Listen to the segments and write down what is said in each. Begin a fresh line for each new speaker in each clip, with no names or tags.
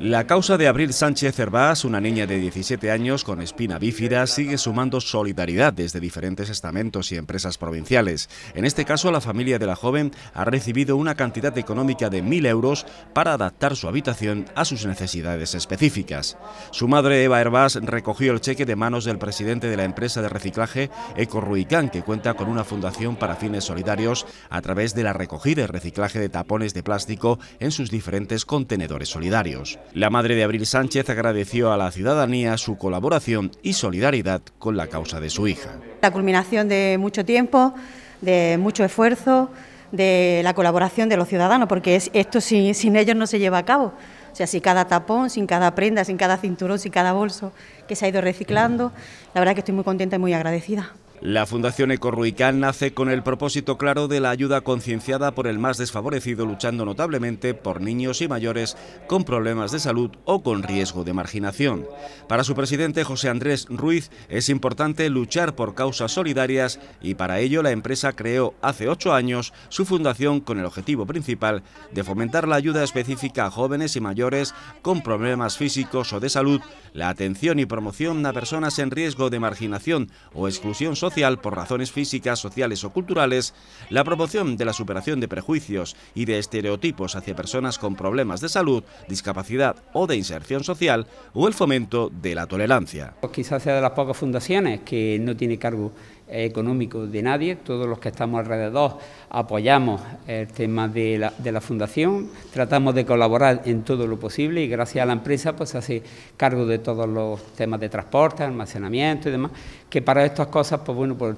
La causa de Abril Sánchez Hervás, una niña de 17 años con espina bífida, sigue sumando solidaridad desde diferentes estamentos y empresas provinciales. En este caso, la familia de la joven ha recibido una cantidad económica de 1.000 euros para adaptar su habitación a sus necesidades específicas. Su madre, Eva Hervás, recogió el cheque de manos del presidente de la empresa de reciclaje Ruicán, que cuenta con una fundación para fines solidarios a través de la recogida y reciclaje de tapones de plástico en sus diferentes contenedores solidarios. La madre de Abril Sánchez agradeció a la ciudadanía su colaboración y solidaridad con la causa de su hija.
La culminación de mucho tiempo, de mucho esfuerzo, de la colaboración de los ciudadanos, porque esto sin, ellos no se lleva a cabo. O sea, sin cada tapón, sin cada prenda, sin cada cinturón, sin cada bolso que se ha ido reciclando, la verdad que estoy muy contenta y muy agradecida.
La Fundación Ecorruicán nace con el propósito claro de la ayuda concienciada por el más desfavorecido, luchando notablemente por niños y mayores con problemas de salud o con riesgo de marginación. Para su presidente José Andrés Ruiz es importante luchar por causas solidarias y para ello la empresa creó hace ocho años su fundación con el objetivo principal de fomentar la ayuda específica a jóvenes y mayores con problemas físicos o de salud, la atención y promoción a personas en riesgo de marginación o exclusión social por razones físicas, sociales o culturales, la promoción de la superación de prejuicios y de estereotipos hacia personas con
problemas de salud, discapacidad o de inserción social, o el fomento de la tolerancia. Pues quizás sea de las pocas fundaciones que no tiene cargo económico de nadie, todos los que estamos alrededor apoyamos el tema de la, fundación, tratamos de colaborar en todo lo posible y gracias a la empresa pues se hace cargo de todos los temas de transporte, almacenamiento y demás, que para estas cosas, pues bueno, por,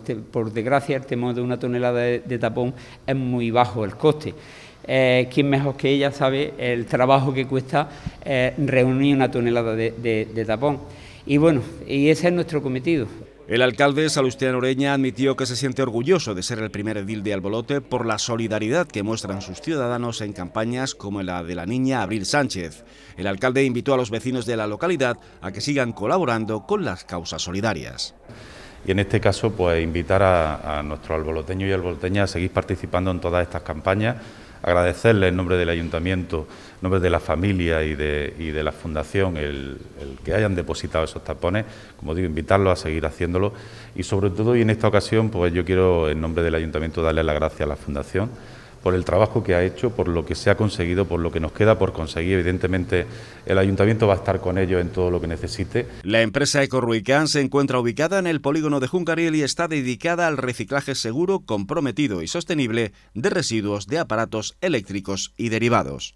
desgracia el tema de una tonelada de, tapón es muy bajo el coste. Eh, quién mejor que ella sabe el trabajo que cuesta eh, reunir una tonelada de, de tapón. Y bueno, y ese es nuestro cometido. El alcalde Salustiano Oreña admitió que se siente orgulloso de ser
el primer edil de Albolote por la solidaridad que muestran sus ciudadanos en campañas como la de la niña Abril Sánchez. El alcalde invitó a los vecinos de la localidad a que sigan colaborando con las causas solidarias.
Y en este caso, pues invitar a, nuestro alboloteño y alboloteña a seguir participando en todas estas campañas agradecerle en nombre del ayuntamiento, en nombre de la familia y de, la fundación el, que hayan depositado esos tapones, como digo, invitarlos a seguir haciéndolo y sobre todo y en esta ocasión pues yo quiero en nombre del ayuntamiento darle las gracias a la fundación por el trabajo que ha hecho, por lo que se ha conseguido, por lo que nos queda
por conseguir. Evidentemente, el ayuntamiento va a estar con ellos en todo lo que necesite. La empresa EcoRuicán se encuentra ubicada en el polígono de Juncaril y está dedicada al reciclaje seguro, comprometido y sostenible de residuos de aparatos eléctricos y derivados.